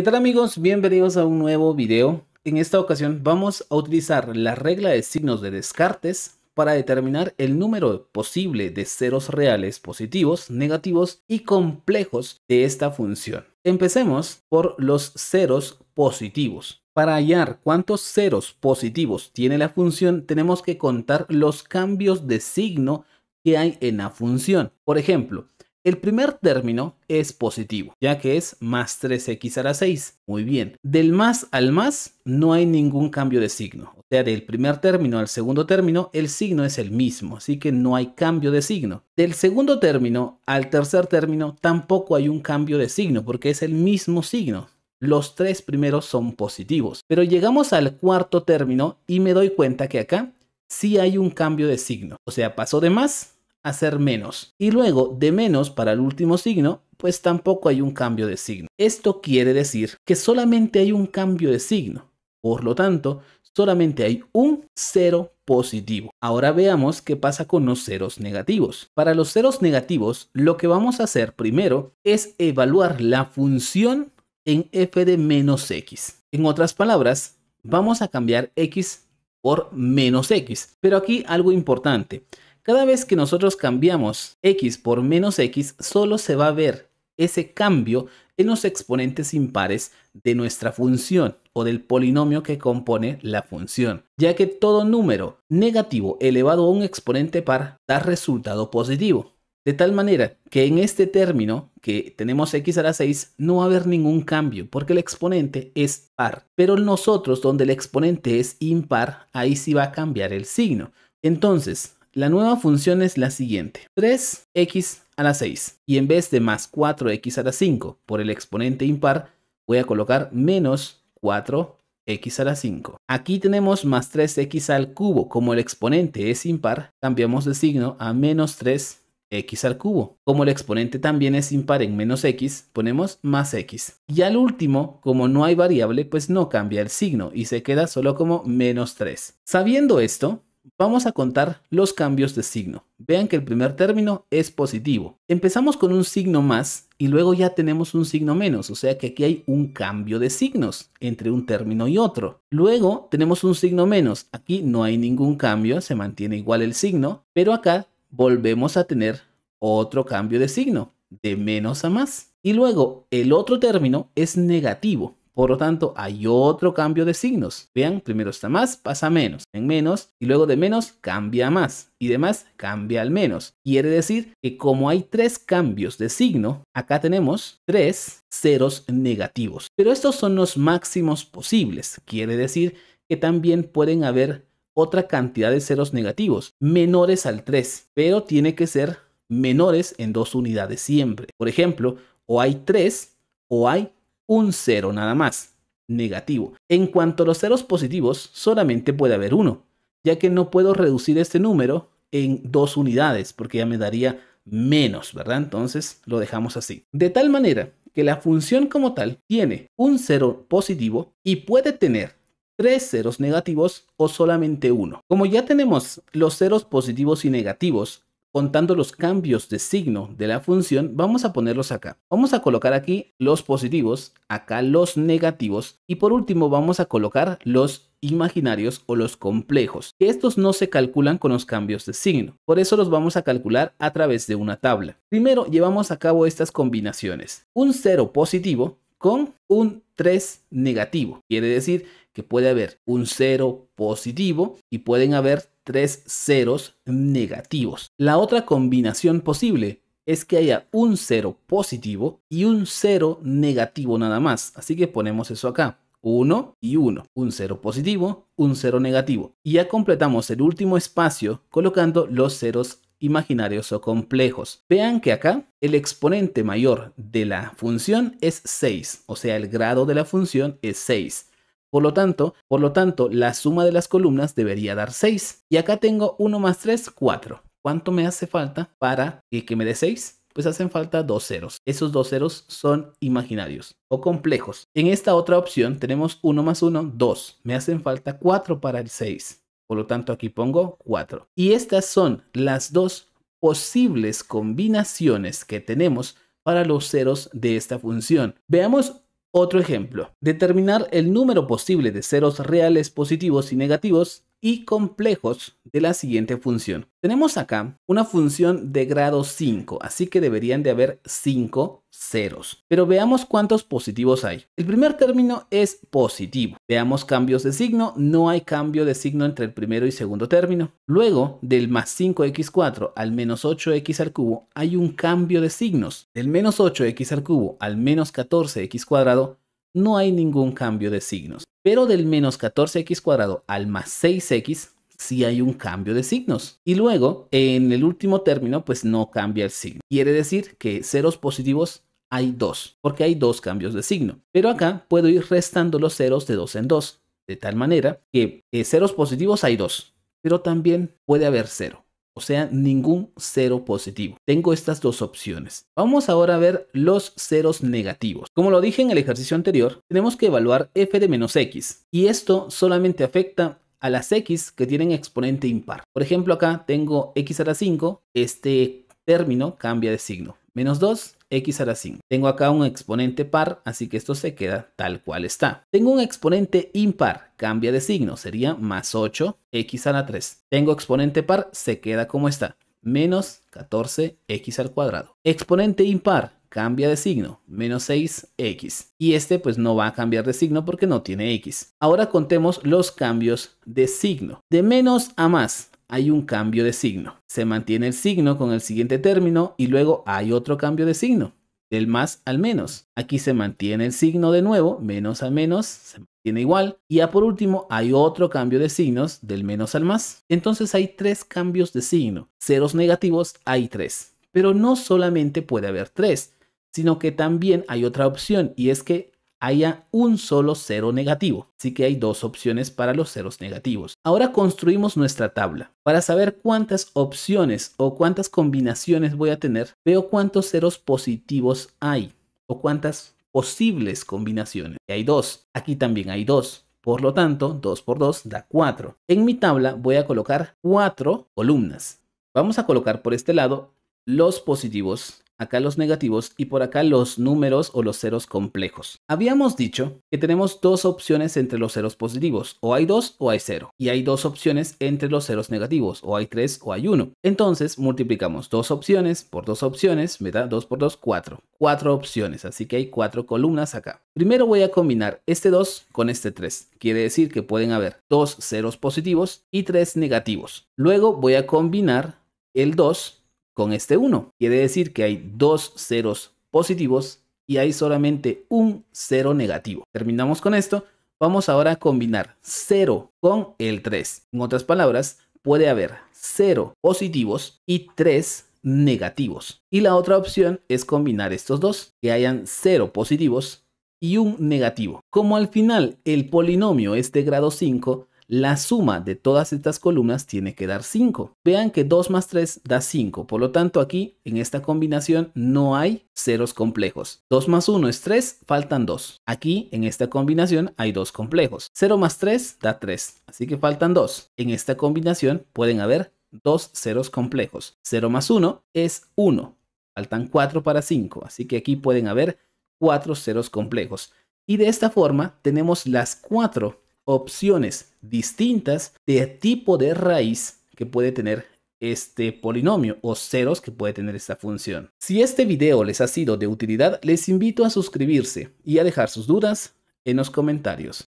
¿Qué tal amigos? Bienvenidos a un nuevo video. En esta ocasión vamos a utilizar la regla de signos de Descartes para determinar el número posible de ceros reales positivos, negativos y complejos de esta función. Empecemos por los ceros positivos. Para hallar cuántos ceros positivos tiene la función, tenemos que contar los cambios de signo que hay en la función. Por ejemplo, el primer término es positivo, ya que es más 3x a la 6. Muy bien, del más al más no hay ningún cambio de signo. O sea, del primer término al segundo término, el signo es el mismo, así que no hay cambio de signo. Del segundo término al tercer término tampoco hay un cambio de signo, porque es el mismo signo. Los tres primeros son positivos. Pero llegamos al cuarto término y me doy cuenta que acá sí hay un cambio de signo. O sea, pasó de más hacer menos. Y luego de menos para el último signo, pues tampoco hay un cambio de signo. Esto quiere decir que solamente hay un cambio de signo. Por lo tanto, solamente hay un cero positivo. Ahora veamos qué pasa con los ceros negativos. Para los ceros negativos, lo que vamos a hacer primero es evaluar la función en f de menos x. En otras palabras, vamos a cambiar x por menos x. Pero aquí algo importante. Cada vez que nosotros cambiamos x por menos x, solo se va a ver ese cambio en los exponentes impares de nuestra función o del polinomio que compone la función, ya que todo número negativo elevado a un exponente par da resultado positivo. De tal manera que en este término, que tenemos x a la 6, no va a haber ningún cambio, porque el exponente es par. Pero nosotros, donde el exponente es impar, ahí sí va a cambiar el signo. Entonces, la nueva función es la siguiente. 3x a la 6. Y en vez de más 4x a la 5 por el exponente impar, voy a colocar menos 4x a la 5. Aquí tenemos más 3x al cubo. Como el exponente es impar, cambiamos de signo a menos 3 x al cubo. Como el exponente también es impar en menos x, ponemos más x. Y al último, como no hay variable, pues no cambia el signo y se queda solo como menos 3. Sabiendo esto, vamos a contar los cambios de signo. Vean que el primer término es positivo. Empezamos con un signo más y luego ya tenemos un signo menos, o sea que aquí hay un cambio de signos entre un término y otro. Luego tenemos un signo menos, aquí no hay ningún cambio, se mantiene igual el signo, pero acá volvemos a tener otro cambio de signo, de menos a más. Y luego el otro término es negativo. Por lo tanto, hay otro cambio de signos. Vean, primero está más, pasa menos, en menos, y luego de menos cambia a más, y de más cambia al menos. Quiere decir que como hay tres cambios de signo, acá tenemos tres ceros negativos. Pero estos son los máximos posibles. Quiere decir que también pueden haber otra cantidad de ceros negativos, menores al 3, pero tiene que ser menores en dos unidades siempre. Por ejemplo, o hay tres o hay un cero nada más, negativo. En cuanto a los ceros positivos, solamente puede haber uno, ya que no puedo reducir este número en dos unidades, porque ya me daría menos, ¿verdad? Entonces lo dejamos así. De tal manera que la función como tal tiene un cero positivo y puede tener tres ceros negativos o solamente uno. Como ya tenemos los ceros positivos y negativos contando los cambios de signo de la función, vamos a ponerlos acá. Vamos a colocar aquí los positivos, acá los negativos y por último vamos a colocar los imaginarios o los complejos, estos no se calculan con los cambios de signo, por eso los vamos a calcular a través de una tabla. Primero llevamos a cabo estas combinaciones, un 0 positivo con un 3 negativo, quiere decir que puede haber un 0 positivo y pueden haber tres ceros negativos. La otra combinación posible es que haya un cero positivo y un cero negativo nada más. Así que ponemos eso acá. 1 y 1, un cero positivo, un cero negativo. Y ya completamos el último espacio colocando los ceros imaginarios o complejos. Vean que acá el exponente mayor de la función es 6, o sea, el grado de la función es 6. Por lo tanto, por lo tanto, la suma de las columnas debería dar 6. Y acá tengo 1 más 3, 4. ¿Cuánto me hace falta para que, que me dé 6? pues hacen falta dos ceros. Esos dos ceros son imaginarios o complejos. En esta otra opción tenemos 1 más 1, 2. Me hacen falta 4 para el 6. Por lo tanto, aquí pongo 4. Y estas son las dos posibles combinaciones que tenemos para los ceros de esta función. Veamos otro ejemplo, determinar el número posible de ceros reales positivos y negativos y complejos de la siguiente función. Tenemos acá una función de grado 5, así que deberían de haber 5 ceros. Pero veamos cuántos positivos hay. El primer término es positivo. Veamos cambios de signo. No hay cambio de signo entre el primero y segundo término. Luego, del más 5x4 al menos 8x al cubo, hay un cambio de signos. Del menos 8x al cubo al menos 14x cuadrado, no hay ningún cambio de signos. Pero del menos 14x cuadrado al más 6x sí hay un cambio de signos. Y luego, en el último término, pues no cambia el signo. Quiere decir que ceros positivos hay dos, porque hay dos cambios de signo. Pero acá puedo ir restando los ceros de dos en dos, de tal manera que ceros positivos hay dos, pero también puede haber cero o sea, ningún cero positivo. Tengo estas dos opciones. Vamos ahora a ver los ceros negativos. Como lo dije en el ejercicio anterior, tenemos que evaluar f de menos x y esto solamente afecta a las x que tienen exponente impar. Por ejemplo, acá tengo x a la 5, este término cambia de signo. Menos 2 x a la 5. Tengo acá un exponente par, así que esto se queda tal cual está. Tengo un exponente impar, cambia de signo, sería más 8, x a la 3. Tengo exponente par, se queda como está, menos 14x al cuadrado. Exponente impar, cambia de signo, menos 6x. Y este pues no va a cambiar de signo porque no tiene x. Ahora contemos los cambios de signo. De menos a más, hay un cambio de signo. Se mantiene el signo con el siguiente término y luego hay otro cambio de signo, del más al menos. Aquí se mantiene el signo de nuevo, menos al menos, se mantiene igual. Y ya por último hay otro cambio de signos, del menos al más. Entonces hay tres cambios de signo. Ceros negativos hay tres. Pero no solamente puede haber tres, sino que también hay otra opción y es que haya un solo cero negativo. Así que hay dos opciones para los ceros negativos. Ahora construimos nuestra tabla. Para saber cuántas opciones o cuántas combinaciones voy a tener, veo cuántos ceros positivos hay o cuántas posibles combinaciones. hay dos. Aquí también hay dos. Por lo tanto, dos por 2 da 4. En mi tabla voy a colocar cuatro columnas. Vamos a colocar por este lado los positivos acá los negativos y por acá los números o los ceros complejos. Habíamos dicho que tenemos dos opciones entre los ceros positivos, o hay dos o hay cero, y hay dos opciones entre los ceros negativos, o hay tres o hay uno. Entonces multiplicamos dos opciones por dos opciones, me da 2 por 2, 4. Cuatro opciones, así que hay cuatro columnas acá. Primero voy a combinar este 2 con este 3, quiere decir que pueden haber dos ceros positivos y tres negativos. Luego voy a combinar el 2 con este 1. Quiere decir que hay dos ceros positivos y hay solamente un cero negativo. Terminamos con esto. Vamos ahora a combinar 0 con el 3. En otras palabras, puede haber 0 positivos y 3 negativos. Y la otra opción es combinar estos dos, que hayan 0 positivos y un negativo. Como al final el polinomio es de grado 5, la suma de todas estas columnas tiene que dar 5. Vean que 2 más 3 da 5, por lo tanto aquí en esta combinación no hay ceros complejos. 2 más 1 es 3, faltan 2. Aquí en esta combinación hay 2 complejos. 0 más 3 da 3, así que faltan 2. En esta combinación pueden haber dos ceros complejos. 0 más 1 es 1. Faltan 4 para 5, así que aquí pueden haber 4 ceros complejos. Y de esta forma tenemos las 4 opciones distintas de tipo de raíz que puede tener este polinomio o ceros que puede tener esta función. Si este video les ha sido de utilidad, les invito a suscribirse y a dejar sus dudas en los comentarios.